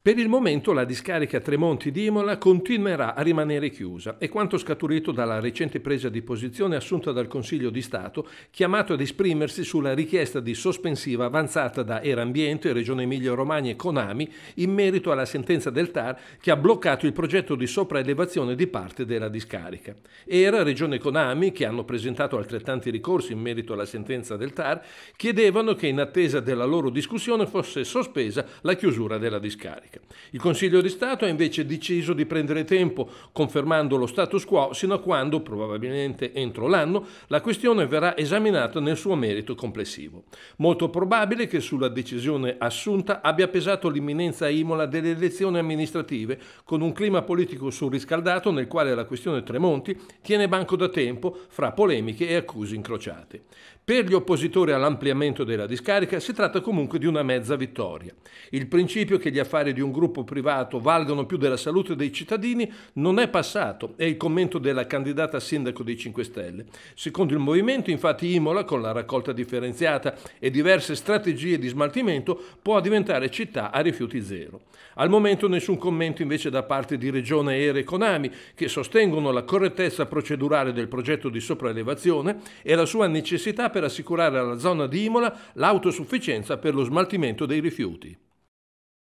Per il momento la discarica Tremonti di Imola continuerà a rimanere chiusa e quanto scaturito dalla recente presa di posizione assunta dal Consiglio di Stato, chiamato ad esprimersi sulla richiesta di sospensiva avanzata da Era Ambiente, Regione Emilia-Romagna e Conami in merito alla sentenza del TAR che ha bloccato il progetto di sopraelevazione di parte della discarica. Era Regione Conami, che hanno presentato altrettanti ricorsi in merito alla sentenza del TAR, chiedevano che in attesa della loro discussione fosse sospesa la chiusura della discarica. America. Il Consiglio di Stato ha invece deciso di prendere tempo, confermando lo status quo sino a quando, probabilmente entro l'anno, la questione verrà esaminata nel suo merito complessivo. Molto probabile che sulla decisione assunta abbia pesato l'imminenza a Imola delle elezioni amministrative, con un clima politico surriscaldato nel quale la questione Tremonti tiene banco da tempo fra polemiche e accuse incrociate. Per gli oppositori all'ampliamento della discarica si tratta comunque di una mezza vittoria. Il principio che gli affari di un gruppo privato valgono più della salute dei cittadini non è passato, è il commento della candidata sindaco dei 5 Stelle. Secondo il movimento, infatti, Imola, con la raccolta differenziata e diverse strategie di smaltimento, può diventare città a rifiuti zero. Al momento nessun commento invece da parte di Regione Aere e Conami, che sostengono la correttezza procedurale del progetto di sopraelevazione e la sua necessità per assicurare alla zona di Imola l'autosufficienza per lo smaltimento dei rifiuti.